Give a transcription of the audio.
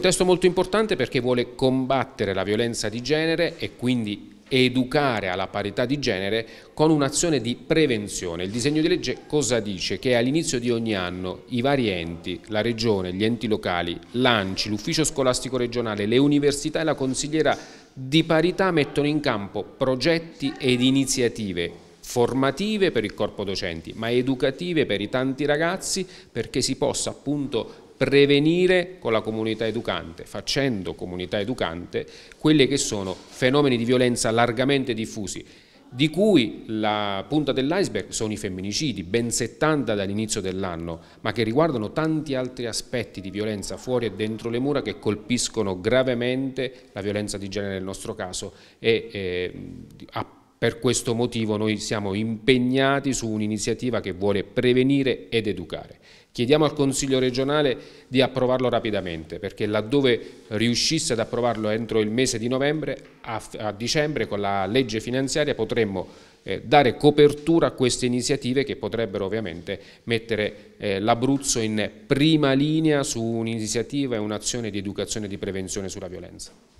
Un testo molto importante perché vuole combattere la violenza di genere e quindi educare alla parità di genere con un'azione di prevenzione. Il disegno di legge cosa dice? Che all'inizio di ogni anno i vari enti, la regione, gli enti locali, l'ANCI, l'ufficio scolastico regionale, le università e la consigliera di parità mettono in campo progetti ed iniziative formative per il corpo docenti, ma educative per i tanti ragazzi perché si possa appunto prevenire con la comunità educante, facendo comunità educante, quelli che sono fenomeni di violenza largamente diffusi, di cui la punta dell'iceberg sono i femminicidi, ben 70 dall'inizio dell'anno, ma che riguardano tanti altri aspetti di violenza fuori e dentro le mura che colpiscono gravemente la violenza di genere nel nostro caso e eh, per questo motivo noi siamo impegnati su un'iniziativa che vuole prevenire ed educare. Chiediamo al Consiglio regionale di approvarlo rapidamente perché laddove riuscisse ad approvarlo entro il mese di novembre, a, a dicembre con la legge finanziaria potremmo eh, dare copertura a queste iniziative che potrebbero ovviamente mettere eh, l'Abruzzo in prima linea su un'iniziativa e un'azione di educazione e di prevenzione sulla violenza.